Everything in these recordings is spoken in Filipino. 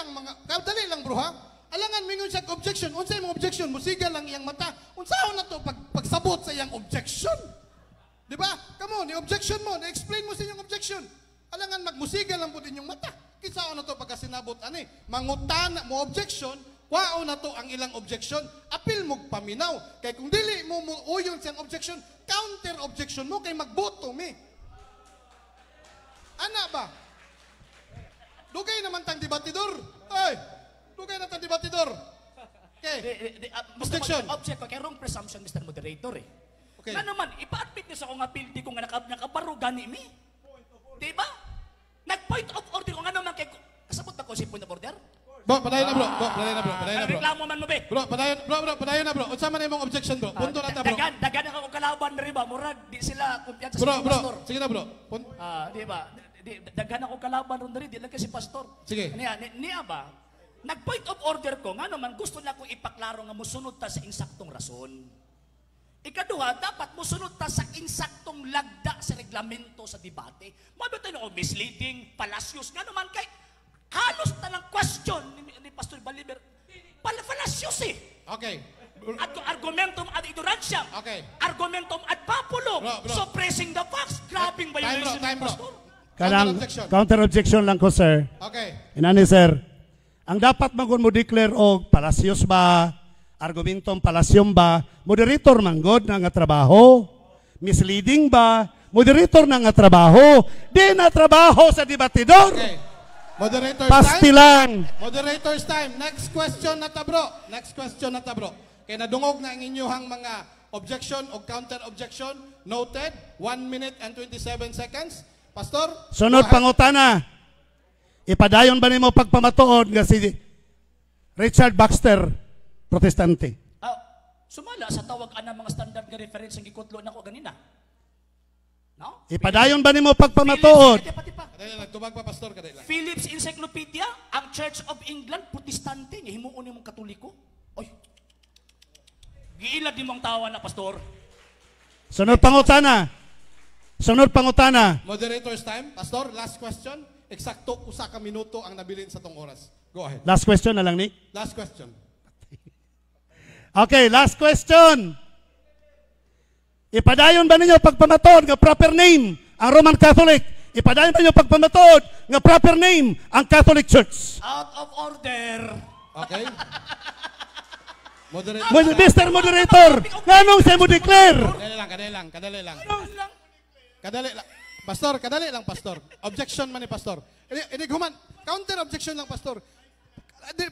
lang mga kadali lang bro ha. Alangan mingon siya objection. Unsay mo objection? Musiga lang iyang mata. Unsaon na to pag pagsabot sa iyang objection? Di ba? Kamo ni objection mo, na-explain mo sa iyang objection. Alangan magmusiga lang pud inyong mata. Kinsaon na to pagka sinabot ani? Mangutan mo objection, Kwao na to ang ilang objection, apil mo paminaw. Kay kung dili mo muuyon siyang objection, counter objection mo kay magboto mi. Ana ba? Dugay naman tang debatidor. Ay, dugay na tang debatidor. Okay. The, the, uh, Objection. Object, okay, wrong presumption, Mr. Moderator eh. Okay. Na naman, ipa-admit niyo sa kong apildi ko nga nakab nakabaro gani mi. Di ba? Nag-point of order ko ano nga naman kay kasabot na ko si point of order. Bro, padayon na bro. Bro, padayon na bro. Ah, padayon na bro. Reklamo man mo be. Bro, padayon, bro, bro, padayon na bro. Unsa man imong objection bro? Ah, Punto na ta bro. Dagan, dagan ako kalaban diri ba? Murag di sila kumpiyansa sa pastor. Bro, bro. Sige na bro. Ah, di ba? di, daghan ako kalaban ron diri, di lang kasi pastor. Sige. Niya, ni, niya ba? Nag-point of order ko, nga naman, gusto na ko ipaklaro nga musunod ta sa insaktong rason. Ikaduha, dapat musunod ta sa insaktong lagda sa reglamento sa debate. Mabot tayo o oh, misleading, palasyos, nga naman kay halos na lang question ni, ni Pastor Baliber. Pal palasyos eh. Okay. At argumentum ad ignorantiam. Okay. Argumentum ad populum. Bro, bro. Suppressing the facts. Grabbing violation. Time, bro. Time, bro. Pastor. Kanang counter objection. counter objection lang ko, sir. Okay. Inani, sir. Ang dapat magun mo declare og oh, palasyos ba, argumentong palasyom ba, moderator manggod na nga trabaho, misleading ba, moderator na nga trabaho, di na trabaho sa debatidor. Okay. Moderator's Pastilan. time. Moderator's time. Next question na tabro. Next question na tabro. Kay nadungog na ang inyohang mga objection o counter objection. Noted. 1 minute and 27 seconds. Pastor? Sunod pangutana. Ipadayon ba nimo pagpamatuod nga si Richard Baxter, protestante? Ah, sumala sa tawag ana mga standard nga reference ang gikutlo nako ganina. No? Ipadayon ba nimo pagpamatuod? Nagtubag pa pastor kadayla. Phillips Encyclopedia, ang Church of England protestante nga himuon nimo katoliko. Oy. Giilad nimong tawa na pastor. Sunod pangutana. Sunod pangutana. Moderator's time. Pastor, last question. Eksakto usa ka minuto ang nabilin sa tong oras. Go ahead. Last question na lang, ni. Last question. okay, last question. Ipadayon ba ninyo pagpamaton nga proper name ang Roman Catholic? Ipadayon ba ninyo pagpamaton nga proper name ang Catholic Church? Out of order. Okay. Moderator. Mr. Moderator, nganong sa mo declare? Kadali lang, kadali lang, kadali lang. Anong, Kadali lang. Pastor, kadali lang, Pastor. Objection man ni Pastor. Inig human, counter objection lang, Pastor.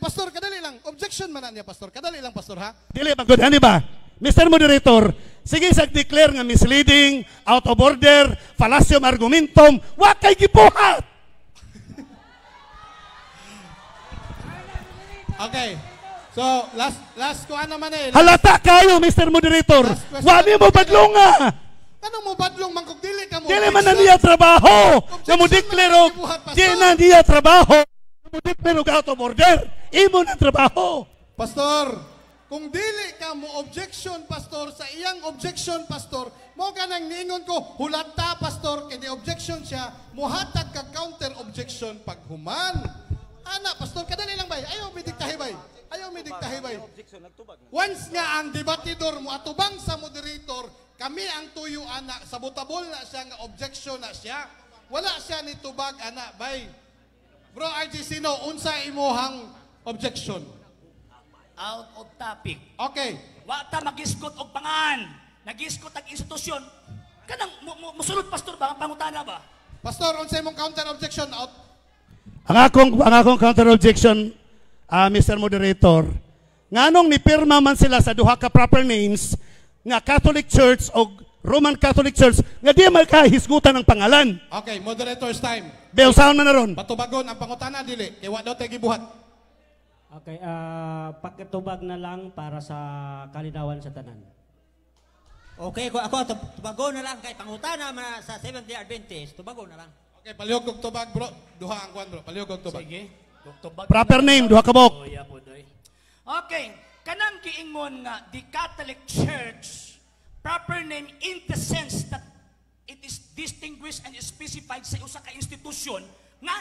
Pastor, kadali lang. Objection man niya, Pastor. Kadali lang, Pastor, ha? Dili, pagod. Ano ba? Mr. Moderator, sige sa declare nga misleading, out of order, fallacium argumentum, wa kay gibuhat. okay. So, last last ko ano man eh. Halata kayo, Mr. Moderator. Wa mo badlonga. Kanang mo badlong mangkog dili ka mo. Dili man na niya trabaho. Na mo deklaro. Di na niya trabaho. Na mo deklaro ka out of Imo na trabaho. Pastor, kung dili ka mo objection pastor sa iyang objection pastor, mo ka nang niingon ko hulata pastor kay di objection siya, muhatag ka counter objection pag human. Ana pastor kadali lang bay. Ayaw bidiktahi bay. Ayaw may diktahi bay. Once nga ang debatidor mo atubang sa moderator kami ang tuyo ana, sabutabol na siya, nga objection na siya. Wala siya ni tubag ana, bay. Bro RG, sino? Unsa imuhang objection? Out of topic. Okay. Wa ta magiskot og pangan. Nagiskot ang institusyon. Kanang musulod pastor ba ang pangutana ba? Pastor, unsa imong counter objection out? Ang akong ang akong counter objection uh, ah, Mr. Moderator, nganong ni pirma man sila sa duha ka proper names nga Catholic Church o Roman Catholic Church nga di man kahisgutan ang pangalan. Okay, moderator's time. Beosaon man na ron. Patubagon ang pangutana dili kay wa daw tay gibuhat. Okay, uh, ah, pakitubag na lang para sa kalinawan sa tanan. Okay, ako, ako tubago na lang kay pangutana man sa Seventh-day Adventist, tubago na lang. Okay, palihog kog tubag bro. Duha ang kwan bro, palihog kog tubag. Sige. Tubag Proper name, duha kabok. Oh, yeah, po, doy. Okay kanang kiingon nga the Catholic Church proper name in the sense that it is distinguished and specified sa usa ka institusyon nga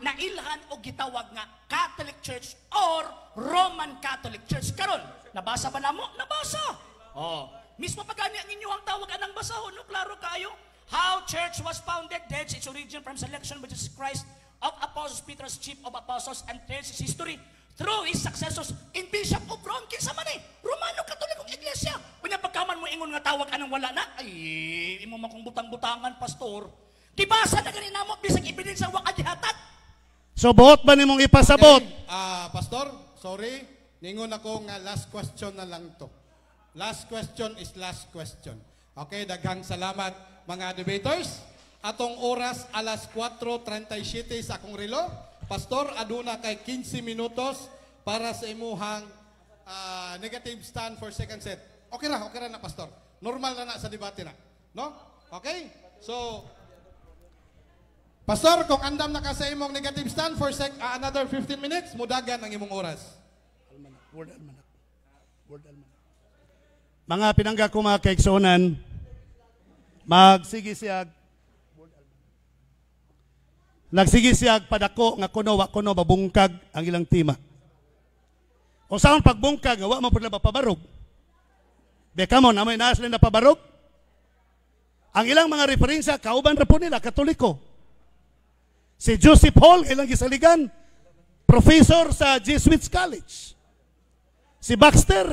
nailhan o gitawag nga Catholic Church or Roman Catholic Church karon nabasa ba namo nabasa oh mismo pa gani ang tawag anang basahon no klaro kayo how church was founded that's its origin from selection which Jesus Christ of Apostles Peter's chief of apostles and church's history through his successors in Bishop of Rome, kinsa man eh, Romano Katolikong Iglesia. Kunya pagkaman mo ingon nga tawag anong wala na, ay, imo makong butang-butangan, pastor. Gibasa na ganin namo, bisag ebidensya wa kadihatag. So buot ba nimong ipasabot? Okay. Uh, pastor, sorry, ningon ako nga last question na lang to. Last question is last question. Okay, daghang salamat mga debaters. Atong oras alas 4.37 sa akong relo. Pastor, aduna kay 15 minutos para sa imuhang uh, negative stand for second set. Okay na, okay na na, Pastor. Normal na na sa debate na. No? Okay? So, Pastor, kung andam na ka sa imong negative stand for sec, uh, another 15 minutes, mudagan ang imong oras. Almanak. Word almanak. Word almanak. Mga pinangga ko mga kaiksonan, magsigi siya Nagsigi siya padako nga kuno wa kuno babungkag ang ilang tima. O saan pagbungkag wa man pud pabarog. Beka mo na may naas na pabarog. Ang ilang mga referensya kauban ra po nila Katoliko. Si Joseph Hall ilang gisaligan professor sa Jesuits College. Si Baxter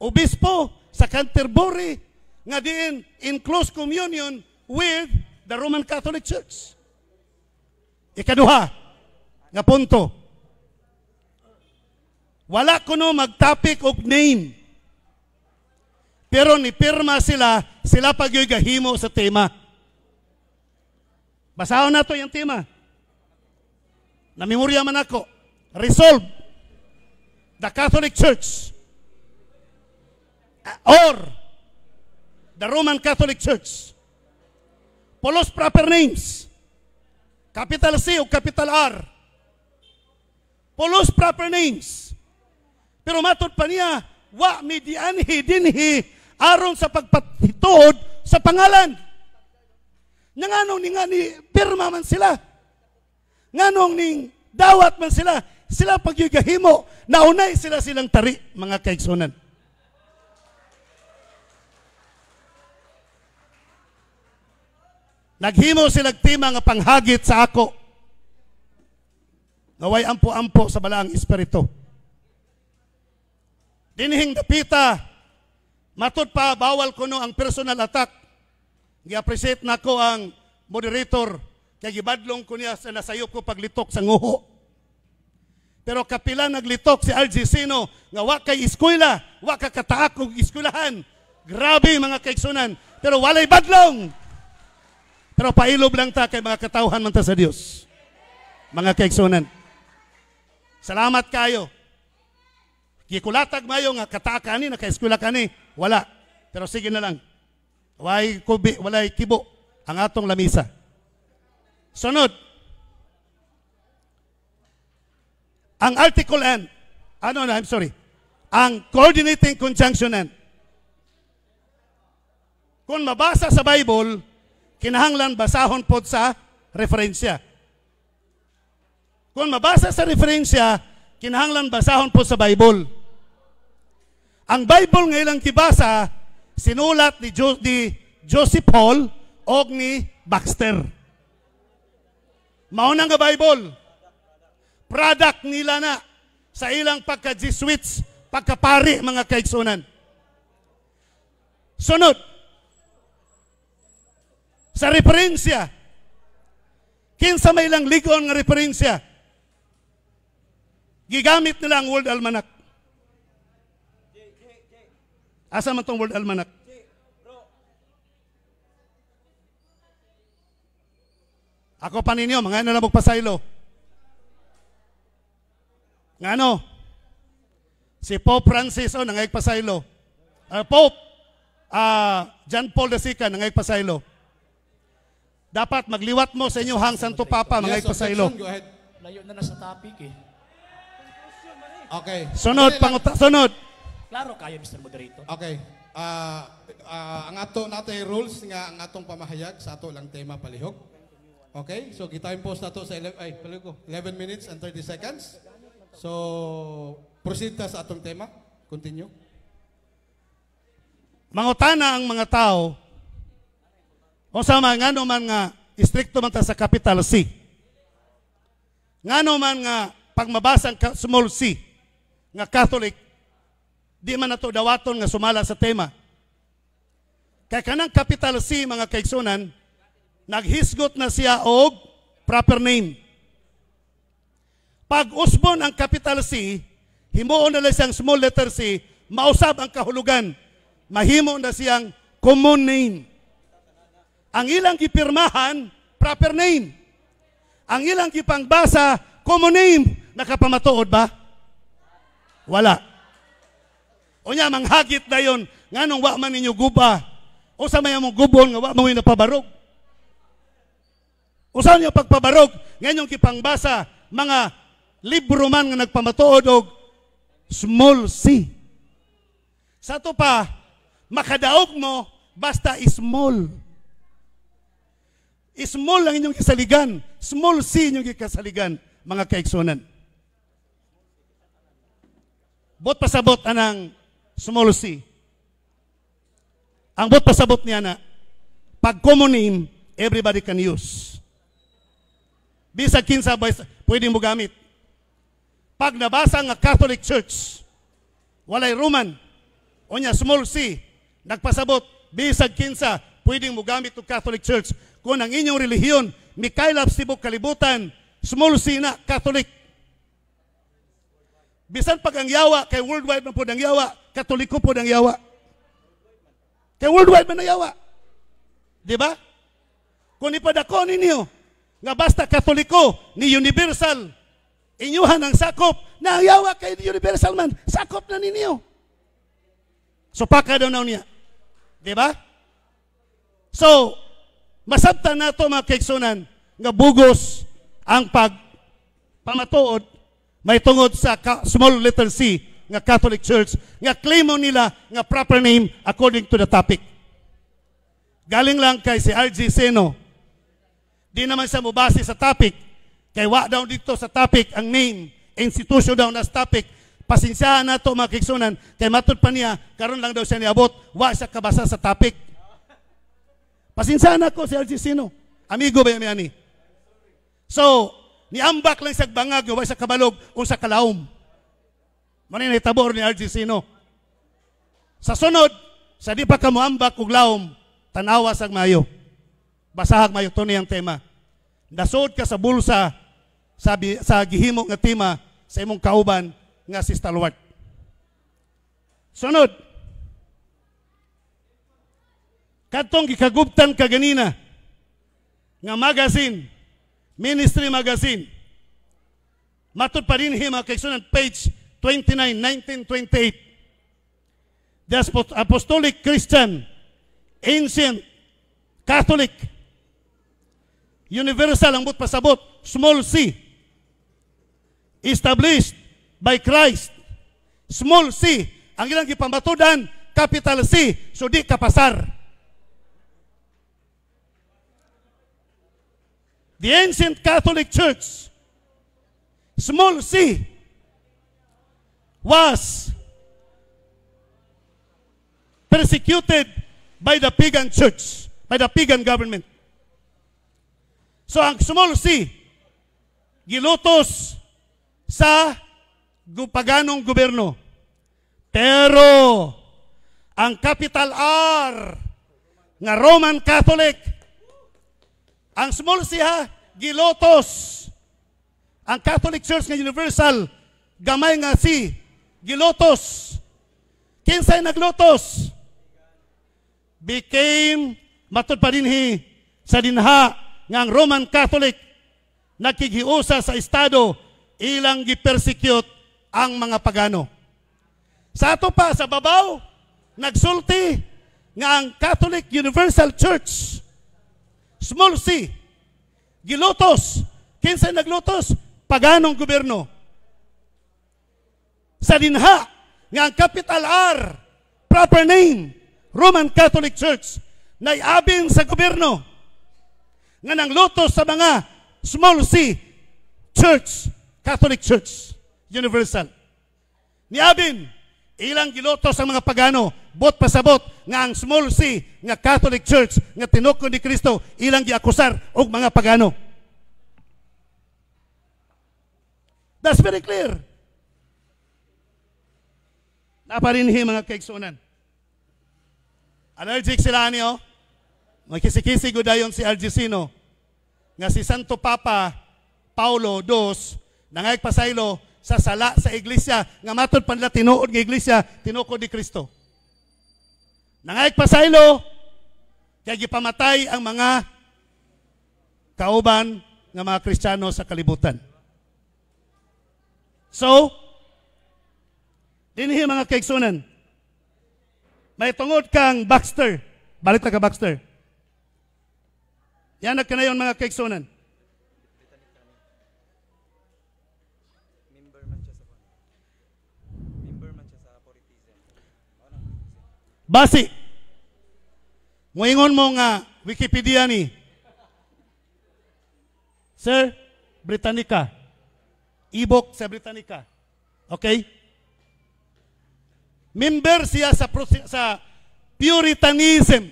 obispo sa Canterbury nga diin in close communion with the Roman Catholic Church. Ikaduha, nga punto. Wala kuno topic og name. Pero ni pirma sila, sila pagyoy gahimo sa tema. Basahon nato yung tema. Namimorya man ako. Resolve the Catholic Church or the Roman Catholic Church. Polos proper names. Capital C o capital R. Pulos proper names. Pero matod pa niya, wa medianhi dinhi aron sa pagpatuod sa pangalan. nganong ni nga ni pirma man sila. Nganong ning dawat man sila. Sila pagyugahimo, naunay sila silang tari, mga kaigsunan. Naghimo sila tima nga panghagit sa ako. Naway ampo-ampo sa balaang espiritu. Dinhing dapita, matod pa bawal kuno ang personal attack. Gi-appreciate nako ang moderator kay gibadlong ko niya sa nasayop ko paglitok sa nguho. Pero kapila naglitok si RG Sino nga wa kay eskwela, wa ka kataak og eskwelahan. Grabe mga kaigsunan, pero walay badlong. Pero pailob lang ta kay mga katawhan man ta sa Dios. Mga kaigsunan. Salamat kayo. Gikulatag mayo nga kataa kani na kay kani, wala. Pero sige na lang. Walay kubi, walay kibo ang atong lamisa. Sunod. Ang article N, ano ah, na, I'm sorry. Ang coordinating conjunction N. Kung mabasa sa Bible, kinahanglan basahon pod sa referensya. Kung mabasa sa referensya, kinahanglan basahon po sa Bible. Ang Bible ngayon kibasa, sinulat ni, jo- ni Joseph Paul o ni Baxter. Maunang nga Bible, product nila na sa ilang pagka-Jesuits, pagka pagkapari mga kaigsunan. Sunod, sa referensya. Kinsa may lang ligon nga referensya. Gigamit nila ang World Almanac. Asa man tong World Almanac? Ako pa ninyo, mga ano na magpasaylo. Nga ano? Si Pope Francis, oh, nangayag pasaylo. Uh, ah, Pope, uh, ah, John Paul II, nangayag pasaylo. Dapat magliwat mo sa inyong hang Santo Papa, mga yes, ipasaylo. Go ahead. Layo na na sa topic eh. Okay. Sunod, okay, panguta, sunod. Klaro kayo, Mr. Moderator. Okay. Uh, uh, ang ato natay rules nga ang atong pamahayag sa ato lang tema palihog. Okay? So gitime post nato sa 11, ay, palihog 11 minutes and 30 seconds. So proceed ta sa atong tema. Continue. Mangutana ang mga tao o sama, nga man nga, istrikto man ta sa capital C. Nga man nga, pagmabasa ang small C, nga Catholic, di man nato dawaton nga sumala sa tema. Kaya kanang capital C, mga kaigsunan, naghisgot na siya og proper name. Pag usbon ang capital C, himuon na lang siyang small letter C, mausab ang kahulugan. Mahimo na siyang common name. Ang ilang gipirmahan, proper name. Ang ilang gipangbasa, common name. Nakapamatuod ba? Wala. O niya, manghagit na yon. Nga nung wa man ninyo guba. O sa maya mong gubon, nga wa mo napabarog. O sa niyo pagpabarog? Ngayon yung kipangbasa, mga libro man nga nagpamatuod og small c. Sa to pa, makadaog mo, basta small. Small lang inyong kasaligan. Small C inyong kasaligan, mga kaiksunan. Bot pasabot anang small C. Ang bot pasabot niya na, pag common everybody can use. Bisa kinsa, pwede mo gamit. Pag nabasa nga Catholic Church, walay Roman, o niya small C, nagpasabot, bisag kinsa, pwedeng mo gamit to Catholic Church kung ang inyong relihiyon, Mikhail Absibok Kalibutan, small Sina, Catholic. Bisan pag ang yawa, kay worldwide man po ng yawa, Katoliko po ng yawa. Kay worldwide man ang yawa. Di ba? Kung ipadako ninyo, nga basta Katoliko ni Universal, inyuhan ang sakop, na ang yawa kay Universal man, sakop na ninyo. So, paka daw na niya. Di ba? So, Masabtan na ito mga kaigsunan, nga bugos ang pag pamatuod may tungod sa small letter C nga Catholic Church nga claimo nila nga proper name according to the topic. Galing lang kay si RG Seno. Di naman siya mubase sa topic. Kay wa daw dito sa topic ang name, institution daw na sa topic. Pasinsyahan na ito mga kiksunan. Kay matod pa niya, karon lang daw siya niabot, wa siya kabasa sa topic. Pasinsahan ko si LG Sino. Amigo ba yan ni? So, niambak lang sa bangag, wa sa kabalog, o sa kalaom. Maninay tabor ni LG Sino. Sa sunod, sa di pa kamuambak og laom, tanawa sa mayo. Basahag mayo, to ang tema. Nasod ka sa bulsa, sabi, sa gihimok nga tema, sa imong kauban, nga si Stalwart. Sunod, Katong gikaguptan kaganina nga magazine, ministry magazine. Matod pa rin hima kaigsunan page 29, 1928. The Apostolic Christian, Ancient, Catholic, Universal ang pasabot, small c, established by Christ, small c, ang ilang gipambatudan, capital C, so di kapasar. the ancient Catholic Church, small c, was persecuted by the pagan church, by the pagan government. So ang small c, gilutos sa paganong gobyerno. Pero ang capital R nga Roman Catholic ang small siya, gilotos. Ang Catholic Church nga universal, gamay nga si, gilotos. Kinsay naglotos? Became, matod pa dinhi, sa dinha nga ang Roman Catholic nakighiusa sa Estado, ilang gipersecute ang mga pagano. Sa ato pa, sa babaw, nagsulti nga ang Catholic Universal Church small c, gilutos. Kinsa naglutos? Paganong gobyerno. Sa dinha, nga ang capital R, proper name, Roman Catholic Church, naiabing sa gobyerno, nga nanglutos sa mga small c, church, Catholic Church, universal. Niabin, ilang gilutos ang mga pagano bot pasabot nga ang small c nga Catholic Church nga tinuko ni Kristo ilang giakusar og mga pagano. That's very clear. Naparinhi mga kaigsunan. Allergic sila niyo. Oh. Magkisikisig o dayon si Algecino nga si Santo Papa Paulo II nangayag pasaylo sa sala sa iglesia nga matod panila tinuod nga iglesia tinuko ni Kristo. Nangayak pasaylo, kaya gipamatay ang mga kauban ng mga Kristiyano sa kalibutan. So, dinhi mga kaigsunan, may tungod kang Baxter. Balik na ka Baxter. Yan na kanayon mga kaigsunan. Basi. Muingon mo nga Wikipedia ni. Sir, Britannica. Ibok sa Britannica. Okay? Member siya sa, sa Puritanism.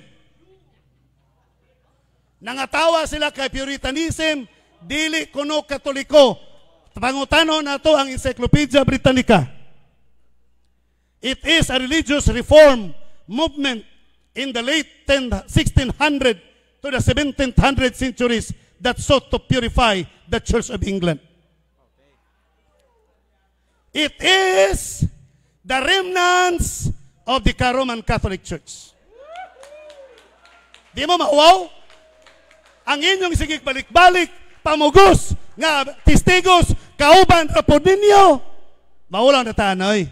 Nangatawa sila kay Puritanism, dili kuno katoliko. Pangutano na to ang Encyclopedia Britannica. It is a religious reform movement in the late 1600 to the 1700 centuries that sought to purify the Church of England. It is the remnants of the Roman Catholic Church. Di mo mauaw? Ang inyong sigig balik-balik, pamugos, nga testigos, kauban, rapod ninyo. Maulaw na tanoy.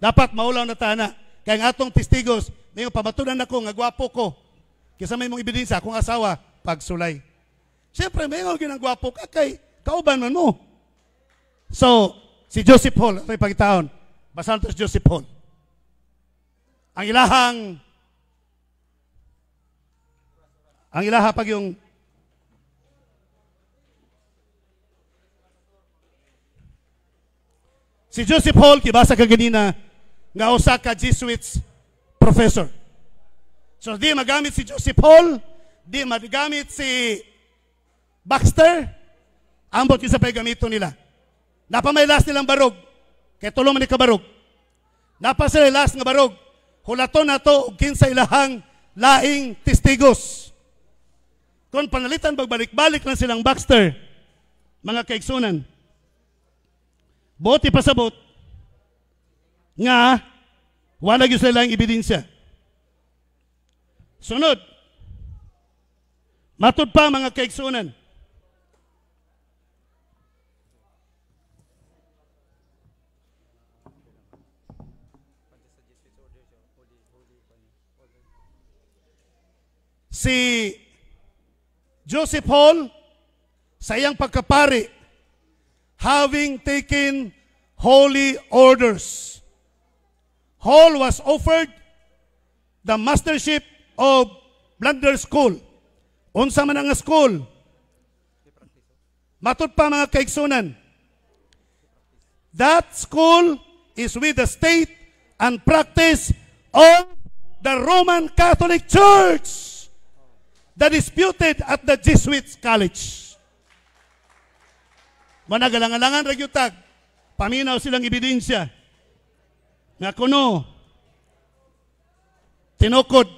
Dapat maulaw na tana. Kay ang atong testigos, mayo pamatunan nako nga gwapo ko. Kisa may mong ebidensya akong asawa pagsulay. Siyempre, mayo ginagwapo ka kay kauban man mo. So, si Joseph Hall, ito'y pagitaon, basahan Joseph Hall. Ang ilahang, ang ilaha pag yung Si Joseph Hall, kibasa ka ganina, nga usa ka Jesuits professor. So di magamit si Joseph Hall, di magamit si Baxter, ambot kinsa pay gamito nila. Napamailas nilang barog, kay tulong man ni kabarog. Napasailas nga barog, hulaton nato og kinsa ilahang laing testigos. Kung panalitan pagbalik-balik lang silang Baxter, mga kaigsunan, buti pasabot, nga wala gyud sila ang ebidensya. Sunod, matud pa mga kaigsunan. Si Joseph Hall sa iyang pagkapari having taken holy orders Hall was offered the mastership of Blunder School. Unsa man ang school? Matod pa mga kaigsunan. That school is with the state and practice of the Roman Catholic Church that disputed at the Jesuits College. Managalangalangan ragyutag. Paminaw silang ebidensya nga kuno tinukod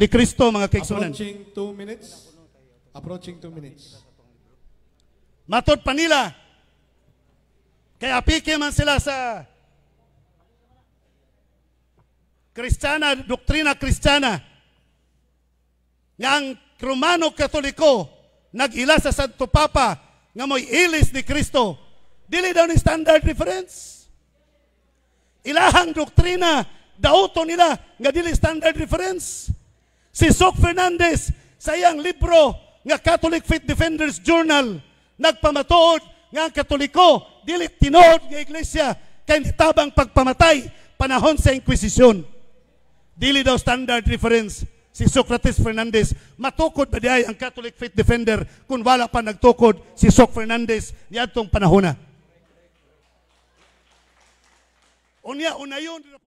ni Kristo mga kaigsunan. Approaching two minutes. Approaching two minutes. Matod pa nila. Kaya apike man sila sa Kristiyana, doktrina Kristiyana, nga ang Romano Katoliko nagila sa Santo Papa nga mo'y ilis ni Kristo. Dili daw ni standard reference. Ilahang doktrina, dauto nila, nga dili standard reference. Si Sok Fernandez, sa iyang libro, nga Catholic Faith Defenders Journal, nagpamatuod nga ang Katoliko, dili tinood nga Iglesia, kay tabang pagpamatay, panahon sa Inquisition. Dili daw standard reference si Socrates Fernandez. Matukod ba diay ang Catholic Faith Defender kung wala pa nagtukod si Sok Fernandez niadtong panahona? on, on a eu